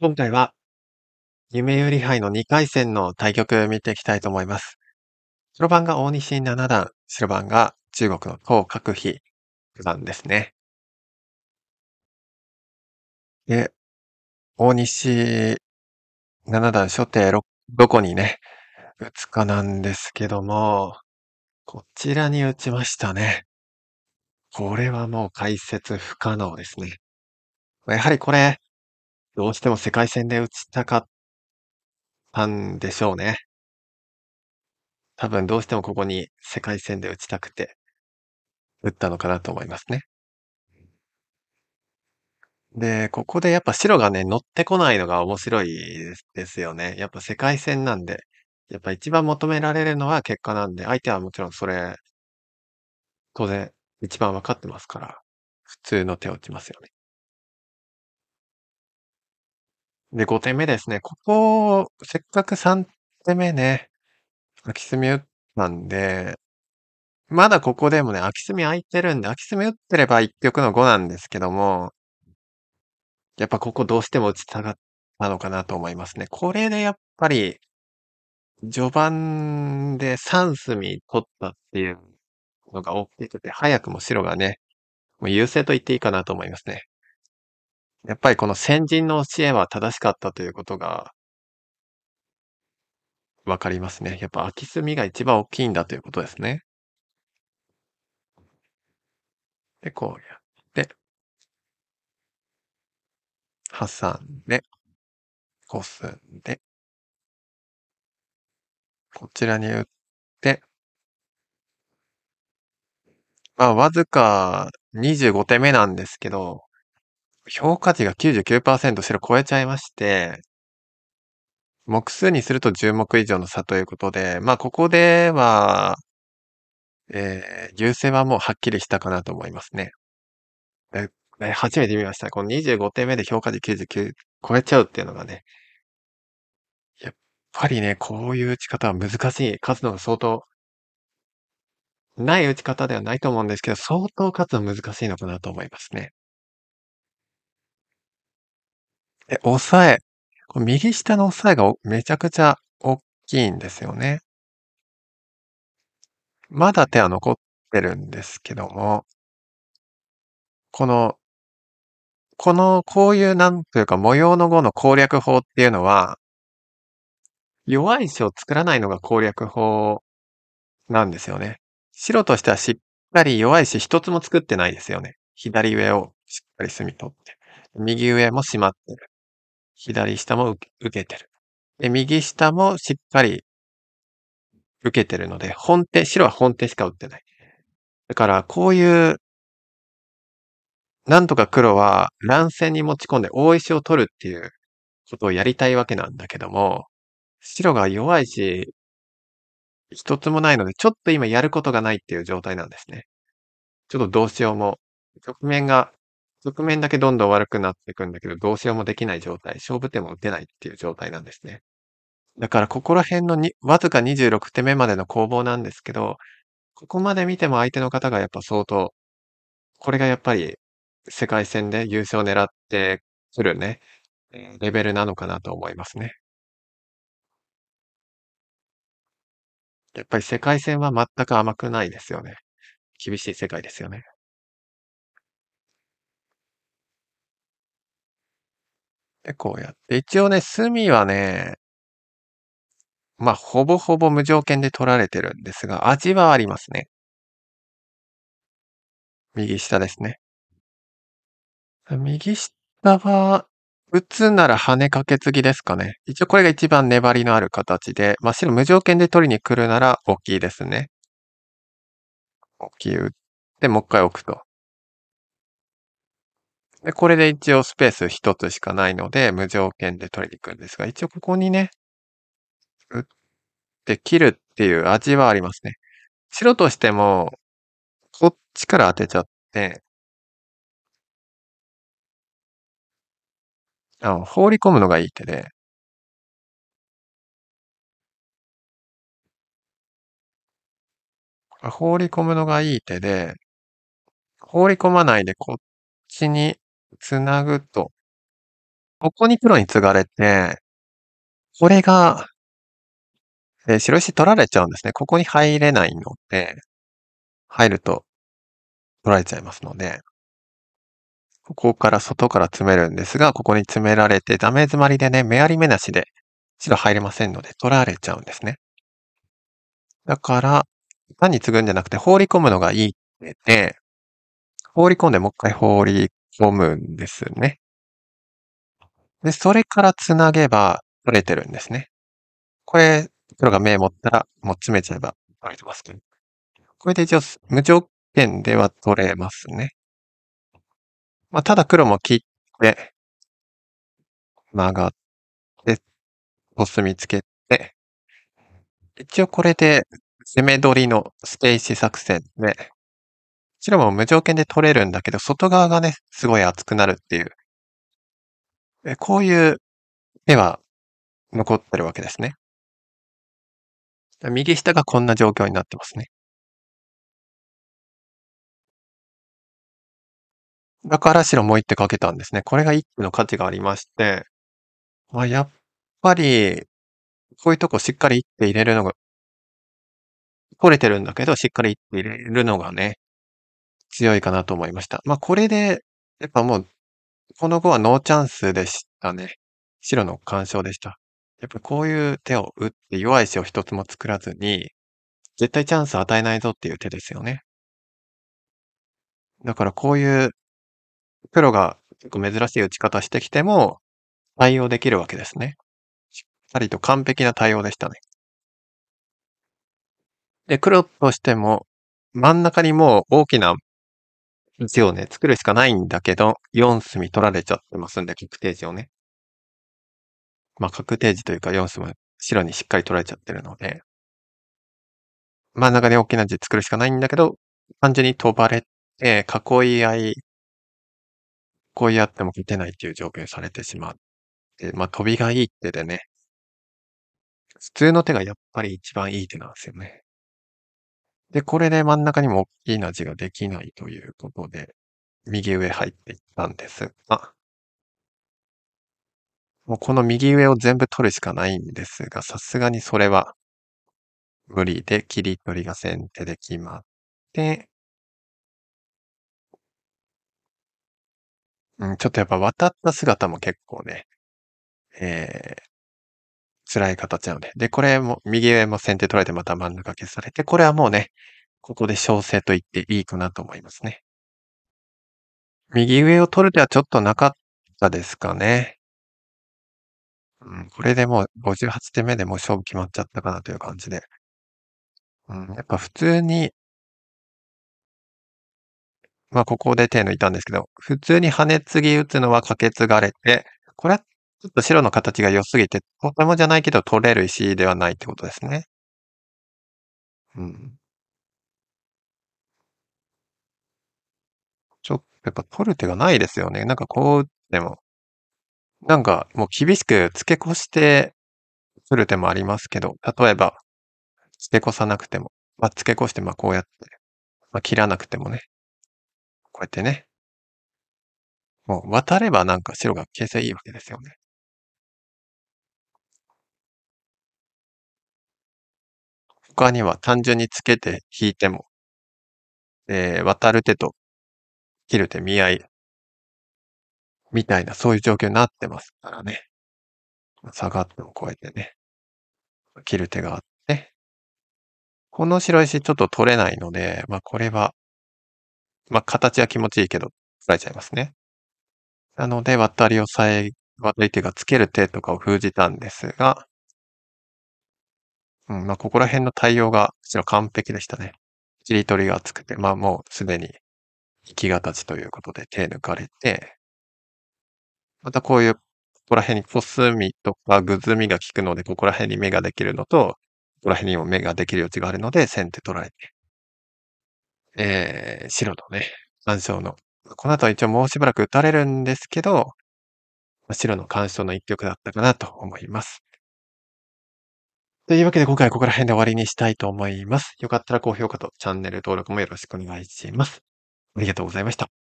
今回は、夢ゆり杯の2回戦の対局見ていきたいと思います。白番が大西7段、白番が中国の唐角飛九段ですね。で、大西7段初手6、どこにね、打つかなんですけども、こちらに打ちましたね。これはもう解説不可能ですね。やはりこれ、どうしても世界戦で打ちたかったんでしょうね。多分どうしてもここに世界戦で打ちたくて、打ったのかなと思いますね。で、ここでやっぱ白がね、乗ってこないのが面白いですよね。やっぱ世界戦なんで、やっぱ一番求められるのは結果なんで、相手はもちろんそれ、当然一番わかってますから、普通の手を打ちますよね。で、5点目ですね。ここ、せっかく3点目ね、空き隅打ったんで、まだここでもね、空き隅空いてるんで、空き隅打ってれば一局の5なんですけども、やっぱここどうしても打ちたかったのかなと思いますね。これでやっぱり、序盤で3隅取ったっていうのが大きくて、早くも白がね、もう優勢と言っていいかなと思いますね。やっぱりこの先人の教えは正しかったということがわかりますね。やっぱ空き墨が一番大きいんだということですね。で、こうやって、挟んで、こすんで、こちらに打って、まあ、わずか25手目なんですけど、評価値が99%白超えちゃいまして、目数にすると10目以上の差ということで、まあ、ここでは、えー、優勢はもうはっきりしたかなと思いますね。え、え初めて見ました。この25点目で評価値99超えちゃうっていうのがね、やっぱりね、こういう打ち方は難しい。勝つのが相当、ない打ち方ではないと思うんですけど、相当勝つの難しいのかなと思いますね。で、押さえ。右下の押さえがめちゃくちゃ大きいんですよね。まだ手は残ってるんですけども、この、この、こういうなんというか模様の語の攻略法っていうのは、弱い石を作らないのが攻略法なんですよね。白としてはしっかり弱い石一つも作ってないですよね。左上をしっかり隅取って。右上も閉まってる。左下も受けてる。で、右下もしっかり受けてるので、本手、白は本手しか打ってない。だから、こういう、なんとか黒は乱戦に持ち込んで大石を取るっていうことをやりたいわけなんだけども、白が弱いし、一つもないので、ちょっと今やることがないっていう状態なんですね。ちょっとどうしようも、局面が局面だけどんどん悪くなっていくんだけど、どうしようもできない状態、勝負手も打てないっていう状態なんですね。だからここら辺のにわずか26手目までの攻防なんですけど、ここまで見ても相手の方がやっぱ相当、これがやっぱり世界戦で優勝を狙ってくるね、レベルなのかなと思いますね。やっぱり世界戦は全く甘くないですよね。厳しい世界ですよね。で、こうやって。一応ね、隅はね、まあ、ほぼほぼ無条件で取られてるんですが、味はありますね。右下ですね。右下は、打つなら跳ねかけ継ぎですかね。一応これが一番粘りのある形で、まあ、白無条件で取りに来るなら大きいですね。大きい打って、もう一回置くと。で、これで一応スペース一つしかないので、無条件で取りに行くんですが、一応ここにね、打って切るっていう味はありますね。白としても、こっちから当てちゃって、あの、放り込むのがいい手で、放り込むのがいい手で、放り込まないでこっちにつなぐと。ここに黒に継がれて、これが、え、白石取られちゃうんですね。ここに入れないので、入ると取られちゃいますので、ここから外から詰めるんですが、ここに詰められて、ダメ詰まりでね、目あり目なしで白入れませんので、取られちゃうんですね。だから、単に継ぐんじゃなくて放り込むのがいいって言って、放り込んでもう一回放り揉むんですね。で、それから繋げば取れてるんですね。これ、黒が目持ったら、もう詰めちゃえば取れてますけど。これで一応、無条件では取れますね。まあ、ただ黒も切って、曲がって、コスミつけて、一応これで攻め取りのスペース作戦で、白も無条件で取れるんだけど、外側がね、すごい厚くなるっていう。えこういう絵は残ってるわけですね。右下がこんな状況になってますね。だから白もう一手かけたんですね。これが一手の価値がありまして、まあ、やっぱり、こういうとこしっかり一手入れるのが、取れてるんだけど、しっかり一手入れるのがね、強いかなと思いました。まあ、これで、やっぱもう、この後はノーチャンスでしたね。白の干渉でした。やっぱこういう手を打って弱い石を一つも作らずに、絶対チャンスを与えないぞっていう手ですよね。だからこういう、黒が結構珍しい打ち方してきても、対応できるわけですね。しっかりと完璧な対応でしたね。で、黒としても、真ん中にもう大きな一応ね、作るしかないんだけど、4隅取られちゃってますんで、確定値をね。まあ、確定時というか4隅、白にしっかり取られちゃってるので、真ん中で大きな字作るしかないんだけど、単純に飛ばれて、囲い合い、囲い合っても打てないっていう状況にされてしまって、まあ、飛びがいい手でね、普通の手がやっぱり一番いい手なんですよね。で、これで真ん中にも大きいな字ができないということで、右上入っていったんですが、もうこの右上を全部取るしかないんですが、さすがにそれは無理で切り取りが先手で決まって、うん、ちょっとやっぱ渡った姿も結構ね、えー、辛い形なので。で、これも、右上も先手取られて、また真ん中消されて、これはもうね、ここで小生と言っていいかなと思いますね。右上を取る手はちょっとなかったですかね。うん、これでもう58手目でもう勝負決まっちゃったかなという感じで。うん、やっぱ普通に、まあここで手抜いたんですけど、普通に羽継ぎ打つのはけ継がれて、これはちょっと白の形が良すぎて、とてもじゃないけど取れる石ではないってことですね。うん。ちょっとやっぱ取る手がないですよね。なんかこうでも。なんかもう厳しく付け越して取る手もありますけど、例えば、付け越さなくても。まあ、付け越して、まあこうやって、まあ切らなくてもね。こうやってね。もう渡ればなんか白が形勢いいわけですよね。他には単純につけて引いても、えー、渡る手と切る手見合い、みたいな、そういう状況になってますからね。下がってもこうやってね、切る手があって、この白石ちょっと取れないので、まあこれは、まあ形は気持ちいいけど、取られちゃいますね。なので、渡りをさえ、渡り手がつける手とかを封じたんですが、うん、まあ、ここら辺の対応が、うちの完璧でしたね。切り取りが厚くて、まあ、もうすでに、生き形ということで手抜かれて、またこういう、ここら辺にコスミとかグズミが効くので、ここら辺に目ができるのと、ここら辺にも目ができる余地があるので、先手取られて。えー、白のね、干渉の。この後は一応もうしばらく打たれるんですけど、白の干渉の一曲だったかなと思います。というわけで今回はここら辺で終わりにしたいと思います。よかったら高評価とチャンネル登録もよろしくお願いします。ありがとうございました。